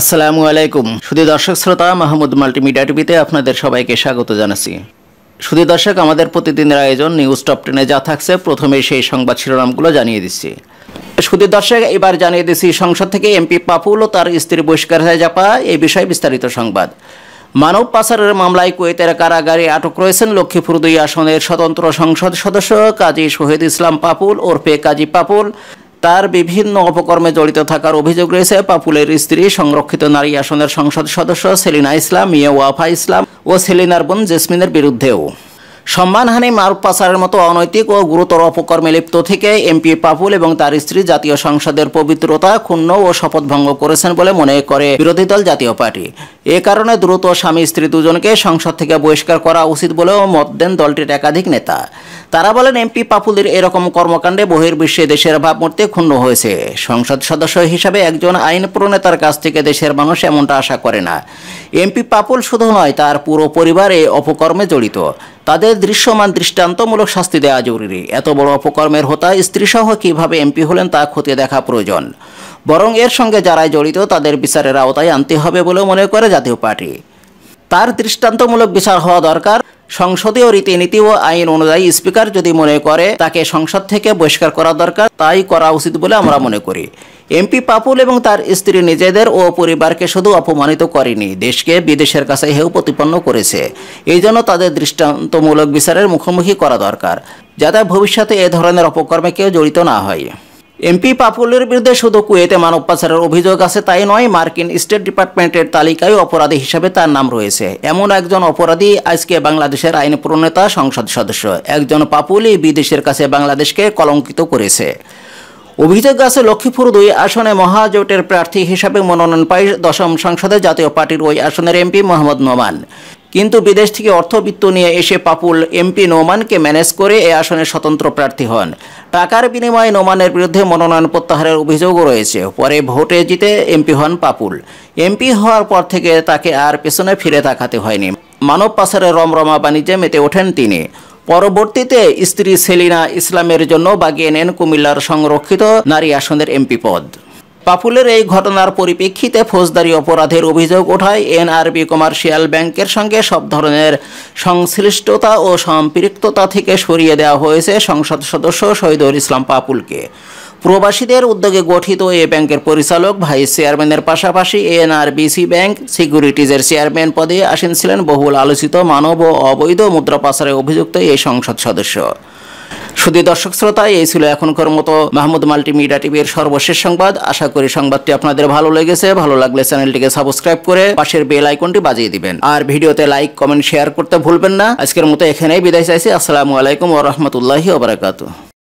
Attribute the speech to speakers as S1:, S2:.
S1: আসসালামু আলাইকুম শুধু দর্শক শ্রোতা মাহমুদ মাল্টিমিডিয়া টিভিতে আপনাদের সবাইকে স্বাগত জানাচ্ছি শুধু দর্শক আমাদের প্রতিদিনের আয়োজন নিউজ টপ টেনে যা থাকছে প্রথমে সেই সংবাদ শিরোনামগুলো জানিয়ে দিচ্ছি শুধু দর্শক এবার জানিয়ে দিচ্ছি সংসদ থেকে এমপি পাপুল ও তার স্ত্রী বহিষ্কার হয়ে যাপা এই বিষয়ে বিস্তারিত সংবাদ মানব পাচারের মামলায় কুয়েতের কারাগারে আটক রয়েছেন লক্ষ্মীপুর দুই আসনের স্বতন্ত্র সংসদ সদস্য কাজী শহীদ ইসলাম পাপুল ওরফে কাজী পাপুল তার বিভিন্ন অপকর্মে জড়িত থাকার অভিযোগ রয়েছে পাপুলের স্ত্রী সংরক্ষিত নারী আসনের সংসদ সদস্য সেলিনা ইসলাম মিয়া ওয়াফা ইসলাম ও সেলিনার বোন জেসমিনের বিরুদ্ধেও সম্মানহানি মারুফ পাচারের মতো অনৈতিক ও গুরুতর অপকর্মে লিপ্ত থেকে এমপি পাপুল এবং তার স্ত্রী জাতীয় সংসদের পবিত্রতা ক্ষুণ্ণ ও শপথভঙ্গ করেছেন বলে মনে করে বিরোধী দল জাতীয় পার্টি এ কারণে দ্রুত স্বামী স্ত্রী দুজনকে সংসদ থেকে বহিষ্কার করা উচিত বলেও মত দেন দলটির একাধিক নেতা তারা বলেন এমপি পাপুলির এরকম কর্মকাণ্ডে বহির্বিশ্বে দেশের ভাবমূর্তি ক্ষুণ্ণ হয়েছে সংসদ সদস্য হিসাবে একজন আইন প্রণেতার কাছ থেকে দেশের মানুষ এমনটা আশা করে না এমপি পাপুল শুধু নয় তার পুরো পরিবার এই অপকর্মে জড়িত তাদের দৃশ্যমান দৃষ্টান্তমূলক শাস্তি দেওয়া জরুরি এত বড় অপকর্মের হোতা স্ত্রীসহ কীভাবে এমপি হলেন তা খতিয়ে দেখা প্রয়োজন বরং এর সঙ্গে যারাই জড়িত তাদের বিচারের আওতায় আনতে হবে বলেও মনে করে জাতীয় পার্টি তার দৃষ্টান্তমূলক বিচার হওয়া দরকার সংসদীয় রীতিনীতি ও আইন অনুযায়ী স্পিকার যদি মনে করে তাকে সংসদ থেকে বহিষ্কার করা দরকার তাই করা উচিত বলে আমরা মনে করি এমপি পাপুল এবং তার স্ত্রী নিজেদের ও পরিবারকে শুধু অপমানিত করেনি দেশকে বিদেশের কাছে হেউ প্রতিপন্ন করেছে এই জন্য তাদের দৃষ্টান্তমূলক বিচারের মুখোমুখি করা দরকার যাতে ভবিষ্যতে এ ধরনের অপকর্মে কেউ জড়িত না হয় এমপি পাপুলের বিরুদ্ধে শুধু কুয়েতে মানব পাচারের অভিযোগ আছে তাই নয় মার্কিন স্টেট ডিপার্টমেন্টের তালিকায় অপরাধী হিসাবে তার নাম রয়েছে এমন একজন অপরাধী আজকে বাংলাদেশের আইন প্রণেতা সংসদ সদস্য একজন পাপুলি বিদেশের কাছে বাংলাদেশকে কলঙ্কিত করেছে অভিযোগ আছে লক্ষ্মীপুর দুই আসনে মহাজোটের প্রার্থী হিসাবে মনোনয়ন পায় দশম সংসদে জাতীয় পার্টির ওই আসনের এমপি মোহাম্মদ নোমান কিন্তু বিদেশ থেকে অর্থবিত্ত নিয়ে এসে পাপুল এমপি নোমানকে ম্যানেজ করে এ আসনে স্বতন্ত্র প্রার্থী হন টাকার বিনিময়ে নোমানের বিরুদ্ধে মনোনয়ন প্রত্যাহারের অভিযোগও রয়েছে পরে ভোটে জিতে এমপি হন পাপুল এমপি হওয়ার পর থেকে তাকে আর পেছনে ফিরে তাকাতে হয়নি মানব পাচারের রমরমা বাণিজ্যে মেতে ওঠেন তিনি পরবর্তীতে স্ত্রী সেলিনা ইসলামের জন্য বাগিয়ে নেন কুমিল্লার সংরক্ষিত নারী আসনের এমপি পদ পাপুলের এই ঘটনার পরিপ্রেক্ষিতে ফৌজদারি অপরাধের অভিযোগ ওঠায় এনআরবি কমার্শিয়াল ব্যাংকের সঙ্গে সব ধরনের সংশ্লিষ্টতা ও সম্পৃক্ততা থেকে সরিয়ে দেওয়া হয়েছে সংসদ সদস্য শহীদুল ইসলাম পাপুলকে প্রবাসীদের উদ্যোগে গঠিত এ ব্যাংকের পরিচালক ভাইস চেয়ারম্যানের পাশাপাশি এনআরবিসি ব্যাংক সিকিউরিটিজের চেয়ারম্যান পদে আসীন ছিলেন বহুল আলোচিত মানব ও অবৈধ মুদ্রা পাচারে অভিযুক্ত এই সংসদ সদস্য শুধু দর্শক শ্রোতা এই ছিল এখনকার মতো মাহমুদ মাল্টিমিডিয়া টিভির সর্বশেষ সংবাদ আশা করি সংবাদটি আপনাদের ভালো লেগেছে ভালো লাগলে চ্যানেলটিকে সাবস্ক্রাইব করে পাশের বেল আইকনটি বাজিয়ে দিবেন আর ভিডিওতে লাইক কমেন্ট শেয়ার করতে ভুলবেন না আজকের মতো এখানেই বিদায় চাইছি আসসালামু আলাইকুম ওরহমতুল্লাহি ওবরাকাতু